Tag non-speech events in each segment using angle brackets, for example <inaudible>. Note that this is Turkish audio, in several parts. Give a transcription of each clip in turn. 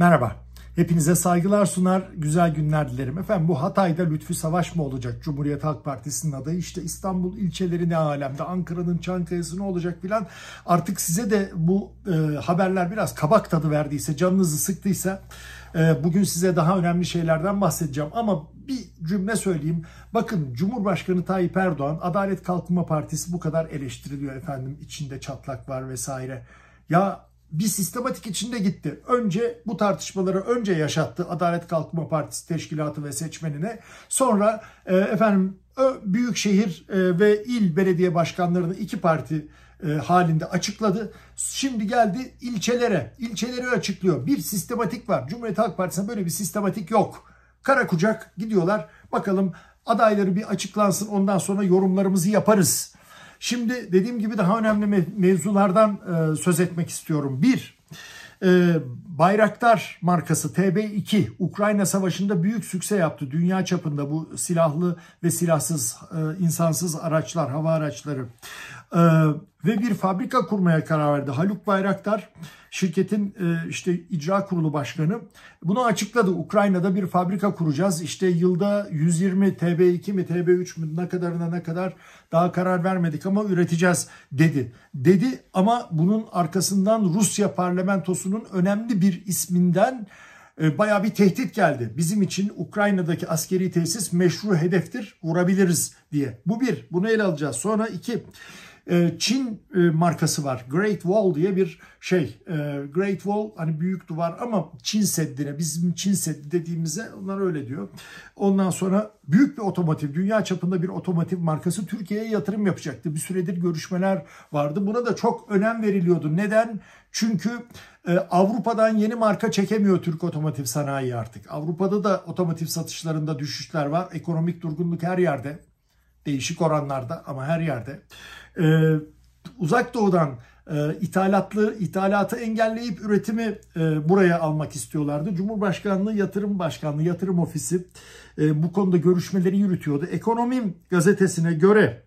Merhaba. Hepinize saygılar sunar, güzel günler dilerim. Efendim bu Hatay'da Lütfü Savaş mı olacak? Cumhuriyet Halk Partisi'nin adayı işte İstanbul ilçeleri ne alemde, Ankara'nın Çankaya'sı ne olacak filan. Artık size de bu e, haberler biraz kabak tadı verdiyse, canınızı sıktıysa e, bugün size daha önemli şeylerden bahsedeceğim. Ama bir cümle söyleyeyim. Bakın Cumhurbaşkanı Tayyip Erdoğan, Adalet Kalkınma Partisi bu kadar eleştiriliyor efendim. içinde çatlak var vesaire. Ya bir sistematik içinde gitti. Önce bu tartışmaları önce yaşattı Adalet Kalkınma Partisi teşkilatı ve seçmenine. Sonra e, efendim büyükşehir e, ve il belediye başkanlarını iki parti e, halinde açıkladı. Şimdi geldi ilçelere. İlçeleri açıklıyor. Bir sistematik var. Cumhuriyet Halk Partisi'ne böyle bir sistematik yok. Kara kucak gidiyorlar. Bakalım adayları bir açıklansın ondan sonra yorumlarımızı yaparız Şimdi dediğim gibi daha önemli mevzulardan e, söz etmek istiyorum. Bir, e, Bayraktar markası TB2 Ukrayna Savaşı'nda büyük sükse yaptı. Dünya çapında bu silahlı ve silahsız, e, insansız araçlar, hava araçları. E, ve bir fabrika kurmaya karar verdi. Haluk Bayraktar şirketin e, işte icra kurulu başkanı bunu açıkladı. Ukrayna'da bir fabrika kuracağız. İşte yılda 120 TB2 mi TB3 mü ne kadarına ne kadar daha karar vermedik ama üreteceğiz dedi. Dedi ama bunun arkasından Rusya parlamentosunun önemli bir isminden e, baya bir tehdit geldi. Bizim için Ukrayna'daki askeri tesis meşru hedeftir vurabiliriz diye. Bu bir bunu ele alacağız. Sonra iki ee, Çin e, markası var. Great Wall diye bir şey. Ee, Great Wall hani büyük duvar ama Çin Seddi'ne bizim Çin Seddi dediğimize onlar öyle diyor. Ondan sonra büyük bir otomotiv, dünya çapında bir otomotiv markası Türkiye'ye yatırım yapacaktı. Bir süredir görüşmeler vardı. Buna da çok önem veriliyordu. Neden? Çünkü e, Avrupa'dan yeni marka çekemiyor Türk otomotiv sanayi artık. Avrupa'da da otomotiv satışlarında düşüşler var. Ekonomik durgunluk her yerde. Değişik oranlarda ama her yerde e, uzak doğudan e, ithalatlı ithalatı engelleyip üretimi e, buraya almak istiyorlardı. Cumhurbaşkanlığı Yatırım Başkanlığı Yatırım Ofisi e, bu konuda görüşmeleri yürütüyordu. Ekonomim gazetesine göre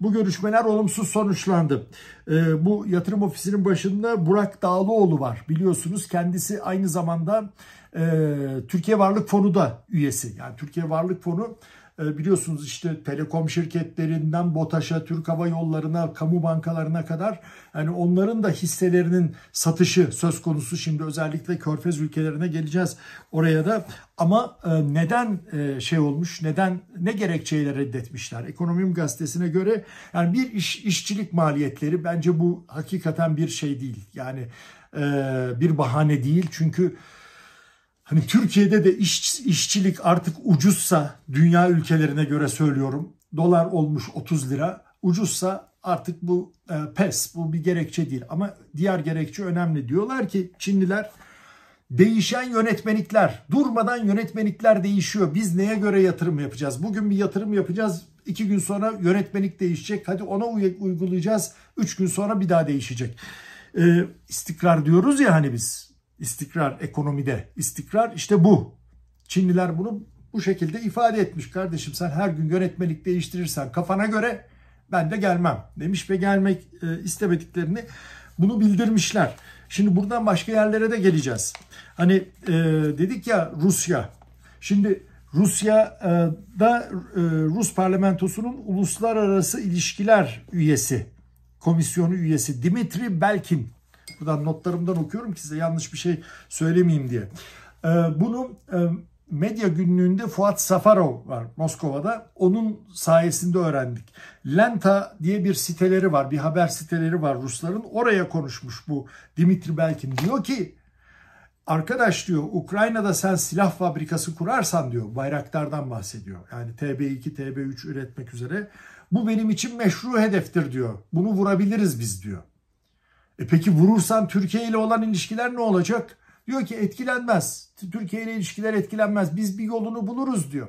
bu görüşmeler olumsuz sonuçlandı. E, bu yatırım ofisinin başında Burak Dağlıoğlu var. Biliyorsunuz kendisi aynı zamanda e, Türkiye Varlık Fonu da üyesi. Yani Türkiye Varlık Fonu e, biliyorsunuz işte telekom şirketlerinden BOTAŞ'a, Türk Hava Yolları'na, kamu bankalarına kadar yani onların da hisselerinin satışı söz konusu. Şimdi özellikle Körfez ülkelerine geleceğiz oraya da. Ama e, neden e, şey olmuş, neden ne gerekçeyle reddetmişler? Ekonomim gazetesine göre yani bir iş, işçilik maliyetleri bence bu hakikaten bir şey değil. Yani bir bahane değil çünkü Hani Türkiye'de de iş, işçilik artık ucuzsa dünya ülkelerine göre söylüyorum. Dolar olmuş 30 lira. Ucuzsa artık bu e, pes bu bir gerekçe değil ama diğer gerekçe önemli. Diyorlar ki Çinliler değişen yönetmelikler durmadan yönetmelikler değişiyor. Biz neye göre yatırım yapacağız? Bugün bir yatırım yapacağız. iki gün sonra yönetmelik değişecek. Hadi ona uygulayacağız. Üç gün sonra bir daha değişecek. E, istikrar diyoruz ya hani biz istikrar ekonomide. istikrar işte bu. Çinliler bunu bu şekilde ifade etmiş. Kardeşim sen her gün yönetmelik değiştirirsen kafana göre ben de gelmem demiş ve gelmek e, istemediklerini bunu bildirmişler. Şimdi buradan başka yerlere de geleceğiz. Hani e, dedik ya Rusya. Şimdi Rusya'da e, e, Rus parlamentosunun uluslararası ilişkiler üyesi, komisyonu üyesi Dimitri Belkin buradan notlarımdan okuyorum ki size yanlış bir şey söylemeyeyim diye. Ee, bunu e, medya günlüğünde Fuat Safarov var Moskova'da. Onun sayesinde öğrendik. Lenta diye bir siteleri var, bir haber siteleri var Rusların. Oraya konuşmuş bu Dimitri Belkin. Diyor ki Arkadaş diyor Ukrayna'da sen silah fabrikası kurarsan diyor bayraklardan bahsediyor. Yani TB2, TB3 üretmek üzere. Bu benim için meşru hedeftir diyor. Bunu vurabiliriz biz diyor. E peki vurursan Türkiye ile olan ilişkiler ne olacak? Diyor ki etkilenmez. Türkiye ile ilişkiler etkilenmez. Biz bir yolunu buluruz diyor.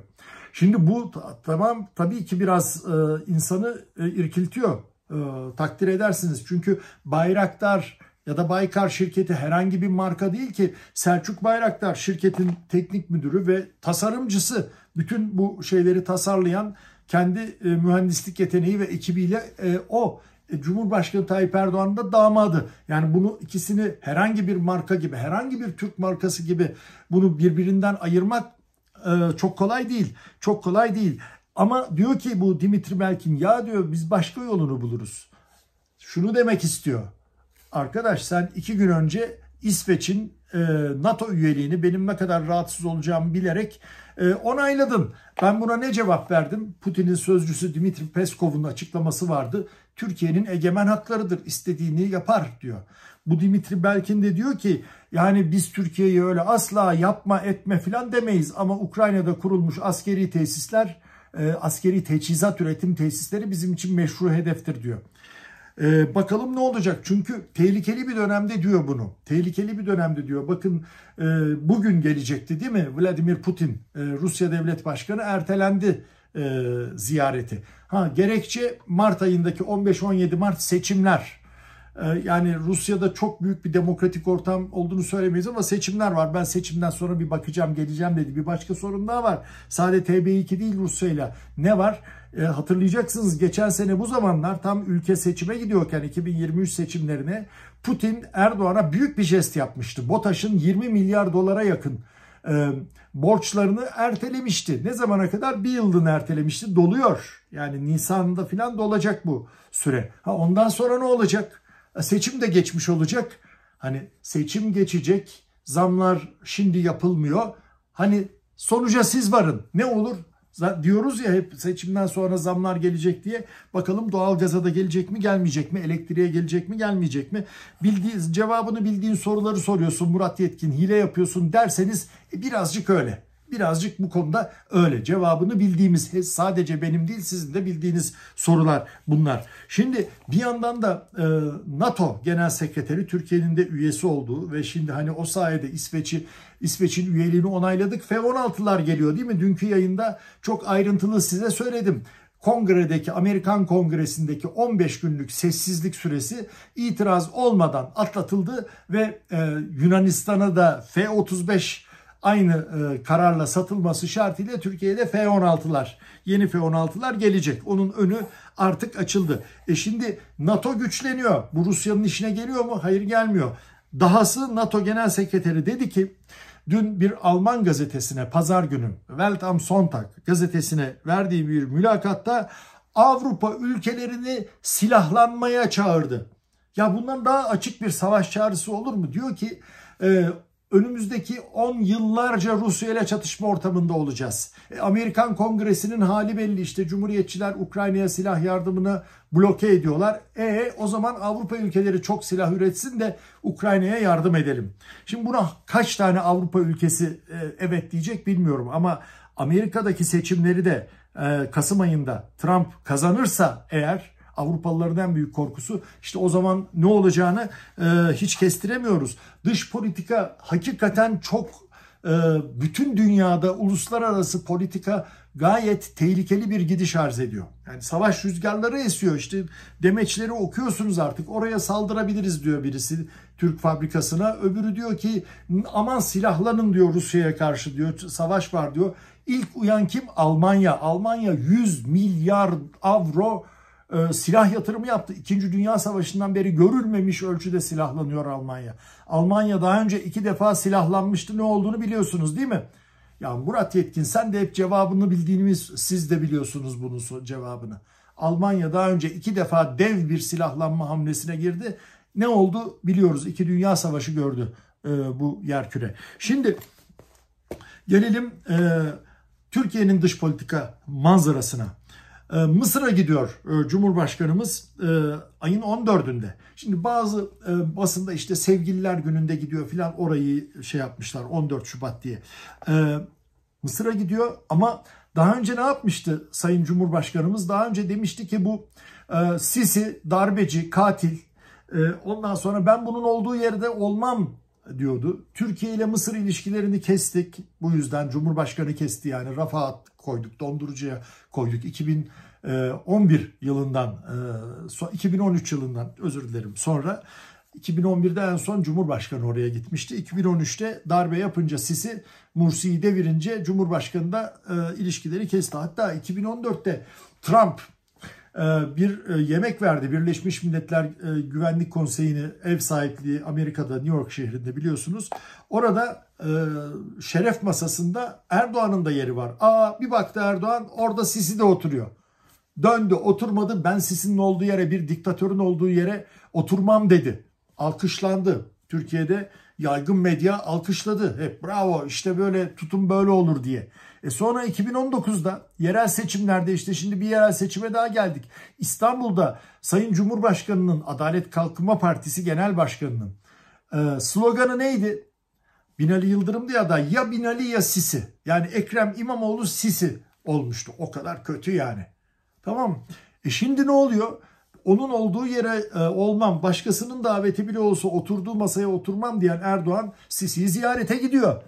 Şimdi bu tamam tabii ki biraz e, insanı e, irkiltiyor. E, takdir edersiniz. Çünkü Bayraktar ya da Baykar şirketi herhangi bir marka değil ki Selçuk Bayraktar şirketin teknik müdürü ve tasarımcısı bütün bu şeyleri tasarlayan kendi e, mühendislik yeteneği ve ekibiyle e, o e, Cumhurbaşkanı Tayyip Erdoğan'ın da damadı. Yani bunu ikisini herhangi bir marka gibi, herhangi bir Türk markası gibi bunu birbirinden ayırmak e, çok kolay değil. Çok kolay değil. Ama diyor ki bu Dimitri Melkin ya diyor biz başka yolunu buluruz. Şunu demek istiyor. Arkadaş sen iki gün önce İsveç'in e, NATO üyeliğini benim ne kadar rahatsız olacağımı bilerek e, onayladım. Ben buna ne cevap verdim? Putin'in sözcüsü Dmitri Peskov'un açıklaması vardı. Türkiye'nin egemen haklarıdır, istediğini yapar diyor. Bu Dimitri Belkin de diyor ki yani biz Türkiye'yi öyle asla yapma etme filan demeyiz ama Ukrayna'da kurulmuş askeri tesisler, e, askeri teçhizat üretim tesisleri bizim için meşru hedeftir diyor. E, bakalım ne olacak? Çünkü tehlikeli bir dönemde diyor bunu. Tehlikeli bir dönemde diyor. Bakın e, bugün gelecekti değil mi? Vladimir Putin, e, Rusya Devlet Başkanı ertelendi e, ziyareti. Ha gerekçe Mart ayındaki 15-17 Mart seçimler. Ee, yani Rusya'da çok büyük bir demokratik ortam olduğunu söylemeyiz ama seçimler var. Ben seçimden sonra bir bakacağım geleceğim dedi. Bir başka sorun daha var. Sadece TB2 değil Rusya'yla. Ne var? E, hatırlayacaksınız geçen sene bu zamanlar tam ülke seçime gidiyorken 2023 seçimlerine Putin Erdoğan'a büyük bir jest yapmıştı. BOTAŞ'ın 20 milyar dolara yakın e, borçlarını ertelemişti. Ne zamana kadar? Bir yıldın ertelemişti. Doluyor. Yani Nisan'da filan dolacak bu süre. Ha, ondan sonra ne olacak? Seçim de geçmiş olacak. Hani seçim geçecek, zamlar şimdi yapılmıyor. Hani sonuca siz varın. Ne olur? Diyoruz ya hep seçimden sonra zamlar gelecek diye. Bakalım doğalgaza da gelecek mi gelmeyecek mi? Elektriğe gelecek mi gelmeyecek mi? Bildiğin, cevabını bildiğin soruları soruyorsun Murat Yetkin hile yapıyorsun derseniz e, birazcık öyle. Birazcık bu konuda öyle cevabını bildiğimiz sadece benim değil sizin de bildiğiniz sorular bunlar. Şimdi bir yandan da e, NATO Genel Sekreteri Türkiye'nin de üyesi olduğu ve şimdi hani o sayede İsveç'i İsveç'in üyeliğini onayladık. F-16'lar geliyor değil mi? Dünkü yayında çok ayrıntılı size söyledim kongredeki Amerikan kongresindeki 15 günlük sessizlik süresi itiraz olmadan atlatıldı ve e, Yunanistan'a da F-35 aynı e, kararla satılması şartıyla Türkiye'de F-16'lar, yeni F-16'lar gelecek. Onun önü artık açıldı. E şimdi NATO güçleniyor. Bu Rusya'nın işine geliyor mu? Hayır gelmiyor. Dahası NATO Genel Sekreteri dedi ki dün bir Alman gazetesine pazar günü Welt am Sonntag gazetesine verdiği bir mülakatta Avrupa ülkelerini silahlanmaya çağırdı. Ya bundan daha açık bir savaş çağrısı olur mu? Diyor ki e, önümüzdeki 10 yıllarca Rusya ile çatışma ortamında olacağız. E, Amerikan Kongresi'nin hali belli işte Cumhuriyetçiler Ukrayna'ya silah yardımını bloke ediyorlar. E o zaman Avrupa ülkeleri çok silah üretsin de Ukrayna'ya yardım edelim. Şimdi buna kaç tane Avrupa ülkesi e, evet diyecek bilmiyorum ama Amerika'daki seçimleri de e, Kasım ayında Trump kazanırsa eğer Avrupalıların en büyük korkusu işte o zaman ne olacağını e, hiç kestiremiyoruz. Dış politika hakikaten çok e, bütün dünyada uluslararası politika gayet tehlikeli bir gidiş arz ediyor. Yani savaş rüzgarları esiyor işte demeçleri okuyorsunuz artık oraya saldırabiliriz diyor birisi Türk fabrikasına. Öbürü diyor ki aman silahlanın diyor Rusya'ya karşı diyor savaş var diyor. İlk uyan kim? Almanya. Almanya 100 milyar avro e, silah yatırımı yaptı. İkinci Dünya Savaşı'ndan beri görülmemiş ölçüde silahlanıyor Almanya. Almanya daha önce iki defa silahlanmıştı ne olduğunu biliyorsunuz değil mi? Ya Murat Yetkin sen de hep cevabını bildiğimiz siz de biliyorsunuz bunun cevabını. Almanya daha önce iki defa dev bir silahlanma hamlesine girdi. Ne oldu biliyoruz. İki Dünya Savaşı gördü e, bu yerküre. Şimdi gelelim e, Türkiye'nin dış politika manzarasına. Ee, Mısır'a gidiyor e, Cumhurbaşkanımız e, ayın 14'ünde. Şimdi bazı e, basında işte sevgililer gününde gidiyor filan orayı şey yapmışlar 14 Şubat diye. Mısır'a gidiyor ama daha önce ne yapmıştı Sayın Cumhurbaşkanımız? Daha önce demişti ki bu Sisi darbeci, katil. Ondan sonra ben bunun olduğu yerde olmam diyordu. Türkiye ile Mısır ilişkilerini kestik. Bu yüzden Cumhurbaşkanı kesti yani rafa koyduk, dondurucuya koyduk. 2011 e, yılından, 2013 e, yılından özür dilerim sonra 2011'de en son Cumhurbaşkanı oraya gitmişti. 2013'te darbe yapınca Sisi Mursi'yi devirince Cumhurbaşkanı da e, ilişkileri kesti. Hatta 2014'te Trump ee, bir e, yemek verdi. Birleşmiş Milletler e, Güvenlik Konseyi'ni ev sahipliği Amerika'da New York şehrinde biliyorsunuz. Orada e, şeref masasında Erdoğan'ın da yeri var. Aa bir baktı Erdoğan orada Sisi de oturuyor. Döndü oturmadı ben Sisi'nin olduğu yere bir diktatörün olduğu yere oturmam dedi. Alkışlandı. Türkiye'de yaygın medya alkışladı. Hep bravo işte böyle tutum böyle olur diye. E sonra 2019'da yerel seçimlerde işte şimdi bir yerel seçime daha geldik. İstanbul'da Sayın Cumhurbaşkanı'nın Adalet Kalkınma Partisi Genel Başkanı'nın e, sloganı neydi? Binali Yıldırım diye da ya Binali ya Sisi. Yani Ekrem İmamoğlu Sisi olmuştu. O kadar kötü yani. Tamam E şimdi ne oluyor? onun olduğu yere e, olmam, başkasının daveti bile olsa oturduğu masaya oturmam diyen Erdoğan Sisi'yi ziyarete gidiyor.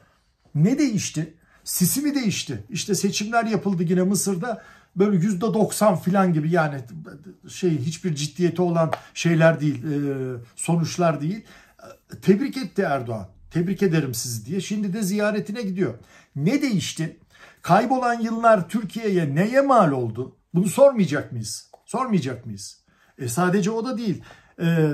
Ne değişti? Sisi mi değişti? İşte seçimler yapıldı yine Mısır'da böyle yüzde doksan filan gibi yani şey hiçbir ciddiyeti olan şeyler değil e, sonuçlar değil. E, tebrik etti Erdoğan. Tebrik ederim sizi diye. Şimdi de ziyaretine gidiyor. Ne değişti? Kaybolan yıllar Türkiye'ye neye mal oldu? Bunu sormayacak mıyız? Sormayacak mıyız? E, sadece o da değil. E,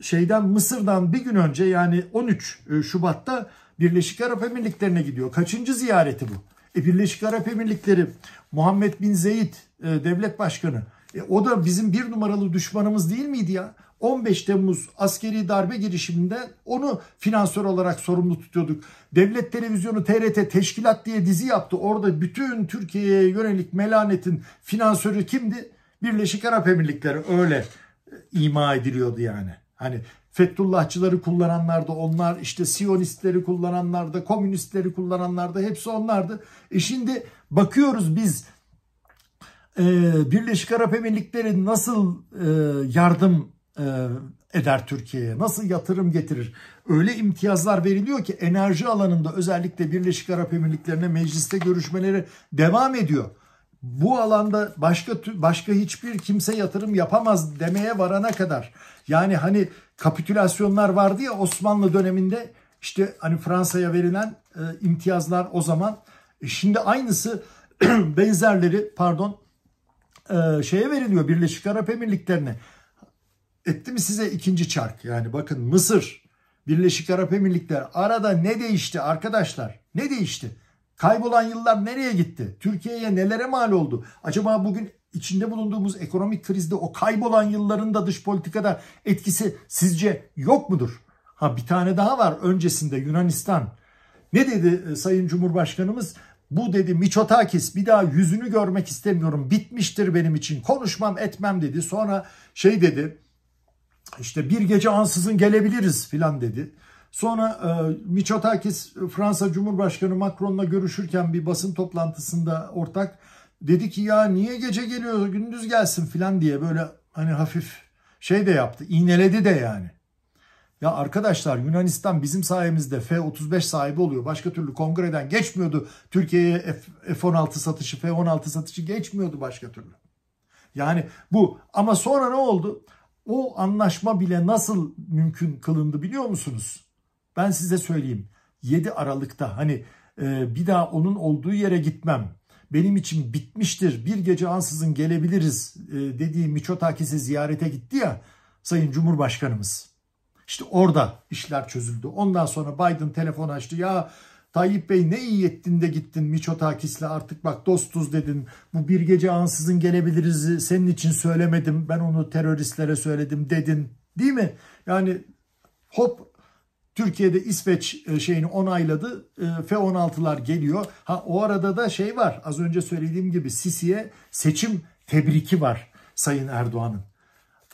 şeyden Mısır'dan bir gün önce yani 13 e, Şubat'ta Birleşik Arap Emirlikleri'ne gidiyor. Kaçıncı ziyareti bu? E, Birleşik Arap Emirlikleri Muhammed Bin Zeyd e, devlet başkanı. E, o da bizim bir numaralı düşmanımız değil miydi ya? 15 Temmuz askeri darbe girişiminde onu finansör olarak sorumlu tutuyorduk. Devlet televizyonu TRT teşkilat diye dizi yaptı. Orada bütün Türkiye'ye yönelik melanetin finansörü kimdi? Birleşik Arap Emirlikleri öyle e, ima ediliyordu yani. Hani Fethullahçıları kullananlar da onlar, işte Siyonistleri kullananlar da, Komünistleri kullananlar da hepsi onlardı. E şimdi bakıyoruz biz e, Birleşik Arap Emirlikleri nasıl e, yardım e, eder Türkiye'ye, nasıl yatırım getirir? Öyle imtiyazlar veriliyor ki enerji alanında özellikle Birleşik Arap Emirlikleri'ne mecliste görüşmeleri devam ediyor bu alanda başka başka hiçbir kimse yatırım yapamaz demeye varana kadar yani hani kapitülasyonlar vardı ya Osmanlı döneminde işte hani Fransa'ya verilen e, imtiyazlar o zaman e, şimdi aynısı <clears throat> benzerleri pardon e, şeye veriliyor Birleşik Arap Emirlikleri'ne etti mi size ikinci çark yani bakın Mısır Birleşik Arap Emirlikleri arada ne değişti arkadaşlar ne değişti Kaybolan yıllar nereye gitti? Türkiye'ye nelere mal oldu? Acaba bugün içinde bulunduğumuz ekonomik krizde o kaybolan yılların da dış politikada etkisi sizce yok mudur? Ha bir tane daha var öncesinde Yunanistan. Ne dedi e, Sayın Cumhurbaşkanımız? Bu dedi Miçotakis bir daha yüzünü görmek istemiyorum bitmiştir benim için konuşmam etmem dedi. Sonra şey dedi İşte bir gece ansızın gelebiliriz filan dedi. Sonra e, Miçotakis e, Fransa Cumhurbaşkanı Macron'la görüşürken bir basın toplantısında ortak dedi ki ya niye gece geliyor gündüz gelsin filan diye böyle hani hafif şey de yaptı iğneledi de yani. Ya arkadaşlar Yunanistan bizim sayemizde F-35 sahibi oluyor. Başka türlü kongreden geçmiyordu. Türkiye'ye F-16 satışı, F-16 satışı geçmiyordu başka türlü. Yani bu ama sonra ne oldu? O anlaşma bile nasıl mümkün kılındı biliyor musunuz? Ben size söyleyeyim 7 Aralık'ta hani e, bir daha onun olduğu yere gitmem. Benim için bitmiştir bir gece ansızın gelebiliriz e, dediği Miçotakis'i ziyarete gitti ya Sayın Cumhurbaşkanımız. İşte orada işler çözüldü. Ondan sonra Biden telefon açtı. Ya Tayyip Bey ne iyi ettin de gittin Miçotakis'le artık bak dostuz dedin. Bu bir gece ansızın gelebiliriz e, senin için söylemedim ben onu teröristlere söyledim dedin değil mi? Yani hop Türkiye'de İsveç e, şeyini onayladı. E, F-16'lar geliyor. Ha o arada da şey var. Az önce söylediğim gibi Sisi'ye seçim tebriki var Sayın Erdoğan'ın.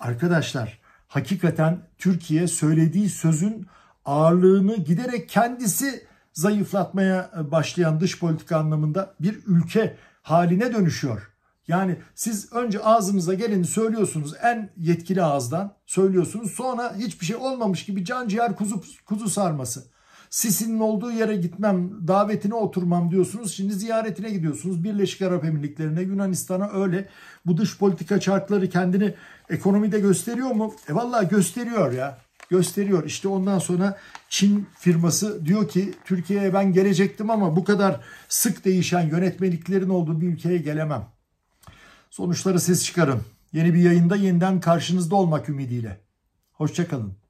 Arkadaşlar hakikaten Türkiye söylediği sözün ağırlığını giderek kendisi zayıflatmaya e, başlayan dış politika anlamında bir ülke haline dönüşüyor. Yani siz önce ağzımıza geleni söylüyorsunuz en yetkili ağızdan söylüyorsunuz. Sonra hiçbir şey olmamış gibi can ciğer kuzu, kuzu sarması. Sisi'nin olduğu yere gitmem, davetine oturmam diyorsunuz. Şimdi ziyaretine gidiyorsunuz. Birleşik Arap Emirlikleri'ne, Yunanistan'a öyle. Bu dış politika çarkları kendini ekonomide gösteriyor mu? E vallahi gösteriyor ya. Gösteriyor. İşte ondan sonra Çin firması diyor ki Türkiye'ye ben gelecektim ama bu kadar sık değişen yönetmeliklerin olduğu bir ülkeye gelemem. Sonuçları siz çıkarın. Yeni bir yayında yeniden karşınızda olmak ümidiyle. Hoşçakalın.